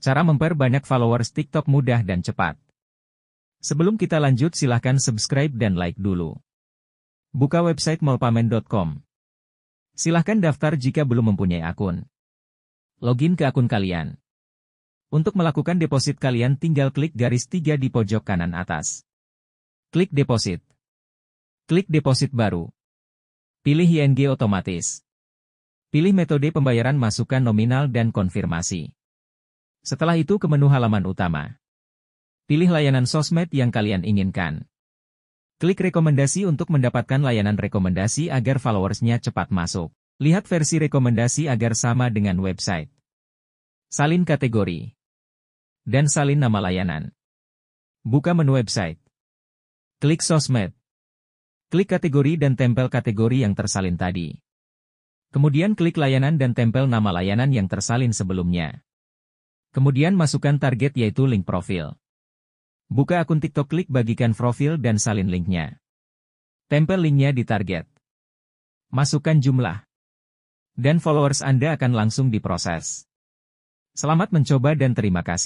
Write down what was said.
Cara memperbanyak followers TikTok mudah dan cepat. Sebelum kita lanjut silahkan subscribe dan like dulu. Buka website molpamen.com. Silahkan daftar jika belum mempunyai akun. Login ke akun kalian. Untuk melakukan deposit kalian tinggal klik garis 3 di pojok kanan atas. Klik deposit. Klik deposit baru. Pilih ING otomatis. Pilih metode pembayaran masukkan nominal dan konfirmasi. Setelah itu ke menu halaman utama. Pilih layanan sosmed yang kalian inginkan. Klik rekomendasi untuk mendapatkan layanan rekomendasi agar followersnya cepat masuk. Lihat versi rekomendasi agar sama dengan website. Salin kategori. Dan salin nama layanan. Buka menu website. Klik sosmed. Klik kategori dan tempel kategori yang tersalin tadi. Kemudian klik layanan dan tempel nama layanan yang tersalin sebelumnya. Kemudian masukkan target yaitu link profil. Buka akun TikTok klik bagikan profil dan salin linknya. Tempel linknya di target. Masukkan jumlah. Dan followers Anda akan langsung diproses. Selamat mencoba dan terima kasih.